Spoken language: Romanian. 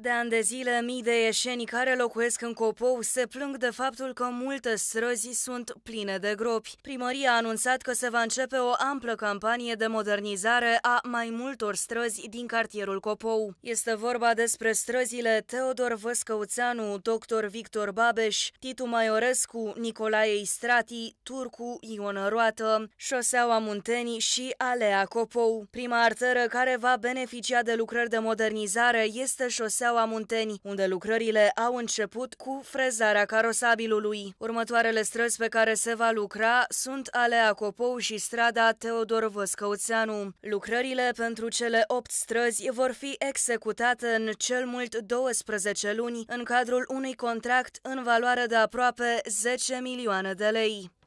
De ani de zile, mii de ieșeni care locuiesc în Copou se plâng de faptul că multe străzi sunt pline de gropi. Primăria a anunțat că se va începe o amplă campanie de modernizare a mai multor străzi din cartierul Copou. Este vorba despre străzile Teodor Văscăuțeanu, Dr. Victor Babeș, Titu Maiorescu, Nicolae Istrati, Turcu, Ion Roată, șoseaua Muntenii și Alea Copou. Prima arteră care va beneficia de lucrări de modernizare este șosea Șoseaua Munteni, unde lucrările au început cu frezarea carosabilului. Următoarele străzi pe care se va lucra sunt Alea Copou și strada Teodor Văscăuțeanu. Lucrările pentru cele 8 străzi vor fi executate în cel mult 12 luni în cadrul unui contract în valoare de aproape 10 milioane de lei.